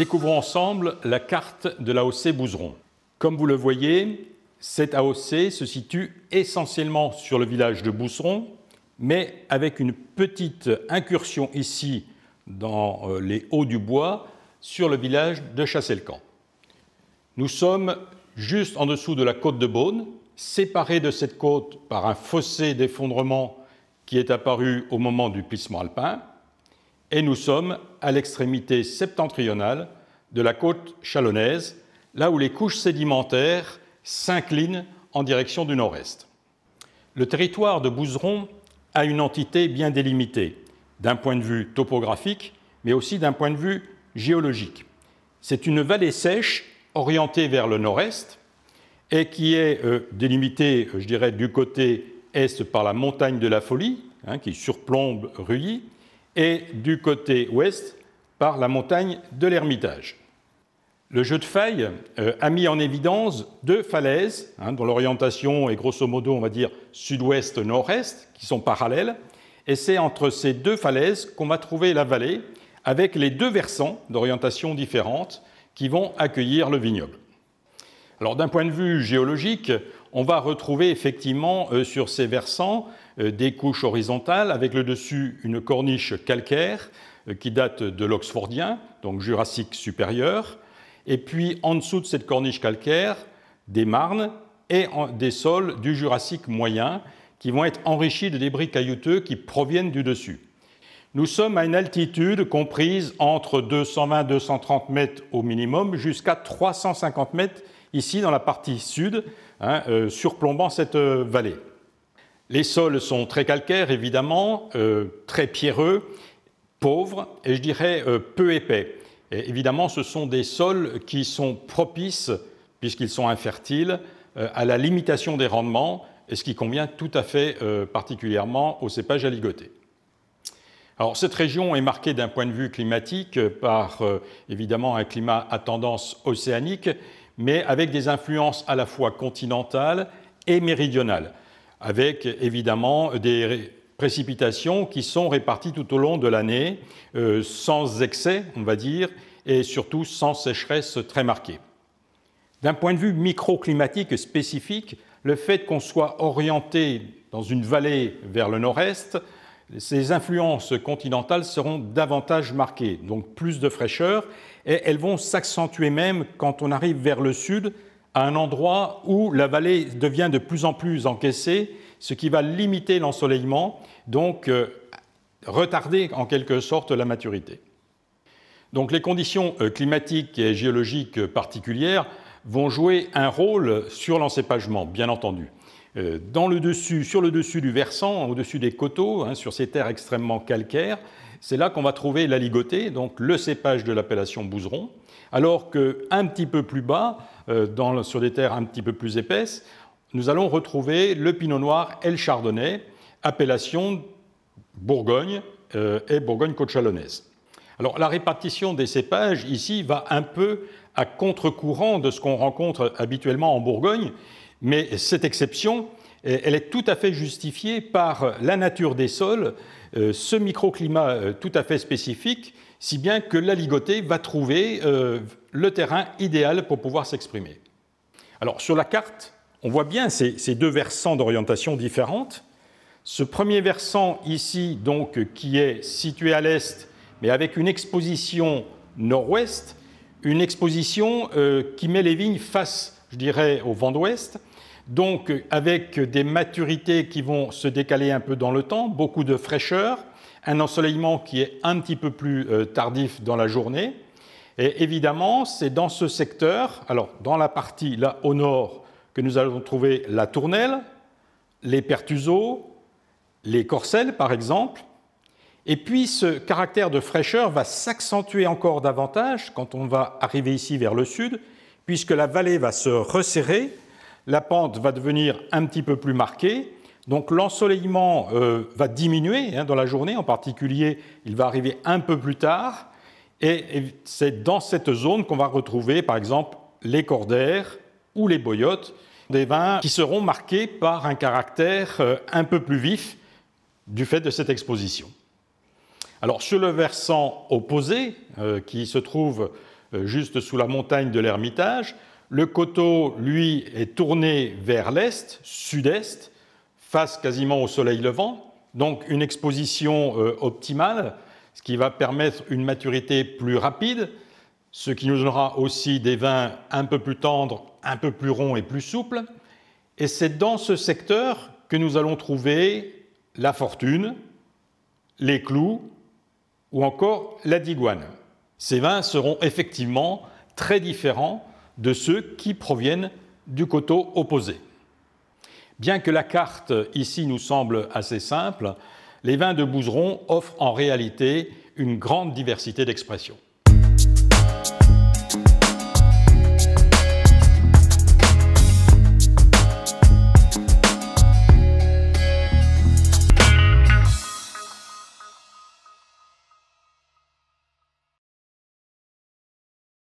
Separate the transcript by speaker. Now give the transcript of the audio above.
Speaker 1: Découvrons ensemble la carte de l'AOC Bouseron. Comme vous le voyez, cette AOC se situe essentiellement sur le village de Bousseron, mais avec une petite incursion ici dans euh, les Hauts du Bois sur le village de Chasselcan. Nous sommes juste en dessous de la côte de Beaune, séparés de cette côte par un fossé d'effondrement qui est apparu au moment du plissement alpin et nous sommes à l'extrémité septentrionale de la côte chalonnaise, là où les couches sédimentaires s'inclinent en direction du nord-est. Le territoire de Bouzeron a une entité bien délimitée, d'un point de vue topographique, mais aussi d'un point de vue géologique. C'est une vallée sèche orientée vers le nord-est et qui est euh, délimitée, je dirais, du côté est par la montagne de la Folie, hein, qui surplombe Rully, et du côté ouest par la montagne de l'Ermitage. Le jeu de failles euh, a mis en évidence deux falaises, hein, dont l'orientation est grosso modo, on va dire, sud-ouest-nord-est, qui sont parallèles. Et c'est entre ces deux falaises qu'on va trouver la vallée, avec les deux versants d'orientation différentes qui vont accueillir le vignoble. Alors d'un point de vue géologique, on va retrouver effectivement euh, sur ces versants euh, des couches horizontales, avec le dessus une corniche calcaire euh, qui date de l'oxfordien, donc jurassique supérieur, et puis en dessous de cette corniche calcaire, des marnes et des sols du jurassique moyen qui vont être enrichis de débris caillouteux qui proviennent du dessus. Nous sommes à une altitude comprise entre 220-230 mètres au minimum jusqu'à 350 mètres ici dans la partie sud, hein, euh, surplombant cette vallée. Les sols sont très calcaires, évidemment, euh, très pierreux, pauvres et je dirais euh, peu épais. évidemment, ce sont des sols qui sont propices, puisqu'ils sont infertiles, euh, à la limitation des rendements, et ce qui convient tout à fait particulièrement aux cépages aligotés. Alors, cette région est marquée d'un point de vue climatique par évidemment un climat à tendance océanique, mais avec des influences à la fois continentales et méridionales avec évidemment des précipitations qui sont réparties tout au long de l'année, euh, sans excès, on va dire, et surtout sans sécheresse très marquée. D'un point de vue microclimatique spécifique, le fait qu'on soit orienté dans une vallée vers le nord-est, ces influences continentales seront davantage marquées, donc plus de fraîcheur, et elles vont s'accentuer même quand on arrive vers le sud, à un endroit où la vallée devient de plus en plus encaissée, ce qui va limiter l'ensoleillement, donc euh, retarder en quelque sorte la maturité. Donc les conditions euh, climatiques et géologiques particulières vont jouer un rôle sur l'encépagement, bien entendu. Euh, dans le dessus, sur le dessus du versant, au-dessus des coteaux, hein, sur ces terres extrêmement calcaires, c'est là qu'on va trouver la ligotée, donc le cépage de l'appellation Bouzeron, alors qu'un petit peu plus bas, euh, sur des terres un petit peu plus épaisses, nous allons retrouver le pinot noir et le chardonnay, appellation Bourgogne euh, et Bourgogne-Côte-Chalonnaise. Alors la répartition des cépages ici va un peu à contre-courant de ce qu'on rencontre habituellement en Bourgogne, mais cette exception euh, elle est tout à fait justifiée par la nature des sols, euh, ce microclimat euh, tout à fait spécifique, si bien que la ligotée va trouver le terrain idéal pour pouvoir s'exprimer. Alors sur la carte, on voit bien ces, deux versants d'orientation différentes. Ce premier versant ici, donc, qui est situé à l'est, mais avec une exposition nord-ouest, une exposition qui met les vignes face, je dirais, au vent d'ouest, donc avec des maturités qui vont se décaler un peu dans le temps, beaucoup de fraîcheur, un ensoleillement qui est un petit peu plus euh, tardif dans la journée. Et évidemment, c'est dans ce secteur, alors dans la partie là au nord, que nous allons trouver la tournelle, les pertuseaux, les corcelles par exemple. Et puis ce caractère de fraîcheur va s'accentuer encore davantage quand on va arriver ici vers le sud, puisque la vallée va se resserrer la pente va devenir un petit peu plus marquée. Donc l'ensoleillement euh, va diminuer hein, dans la journée, en particulier il va arriver un peu plus tard. Et, c'est dans cette zone qu'on va retrouver par exemple les Cordères ou les boyottes, des vins qui seront marqués par un caractère euh, un peu plus vif du fait de cette exposition. Alors sur le versant opposé, euh, qui se trouve juste sous la montagne de l'Ermitage, le coteau, lui, est tourné vers l'est, sud-est, face quasiment au soleil levant, donc une exposition euh, optimale, ce qui va permettre une maturité plus rapide, ce qui nous donnera aussi des vins un peu plus tendres, un peu plus ronds et plus souples. Et c'est dans ce secteur que nous allons trouver la fortune, les clous ou encore la diguane. Ces vins seront effectivement très différents de ceux qui proviennent du coteau opposé. Bien que la carte ici nous semble assez simple, les vins de Bouzeron offrent en réalité une grande diversité d'expressions.